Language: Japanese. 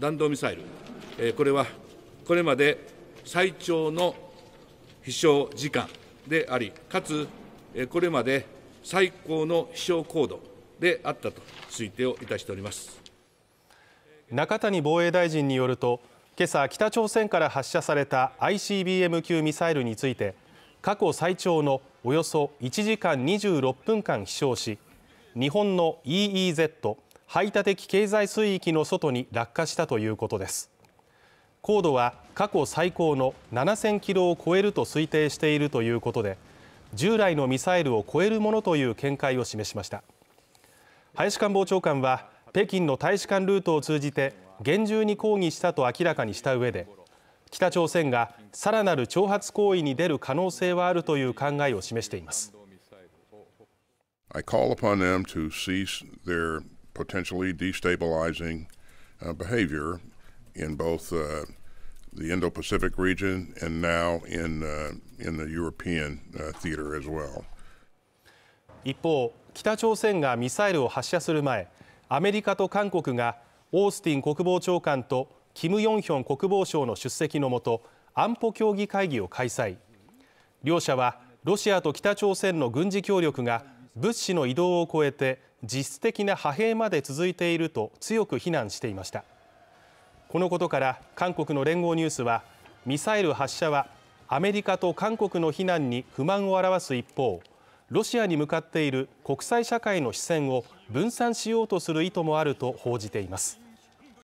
弾道ミサイル、えこれはこれまで最長の飛翔時間であり、かつ、えこれまで最高の飛翔高度であったと推定をいたしております中谷防衛大臣によると、今朝北朝鮮から発射された ICBM 級ミサイルについて、過去最長のおよそ1時間26分間飛翔し、日本の EEZ 排他的経済水域の外に落下したということです高度は過去最高の7000キロを超えると推定しているということで従来のミサイルを超えるものという見解を示しました林官房長官は北京の大使館ルートを通じて厳重に抗議したと明らかにした上で北朝鮮がさらなる挑発行為に出る可能性はあるという考えを示しています potentially destabilizing behavior in both the Indo-Pacific region and now in in the European theater as well. 一方、北朝鮮がミサイルを発射する前、アメリカと韓国がオースティン国防長官とキム・ヨンヒョン国防相の出席のもと安保協議会議を開催両者はロシアと北朝鮮の軍事協力が物資の移動を超えて実質的な派兵まで続いていると強く非難していましたこのことから韓国の聯合ニュースはミサイル発射はアメリカと韓国の非難に不満を表す一方ロシアに向かっている国際社会の視線を分散しようとする意図もあると報じています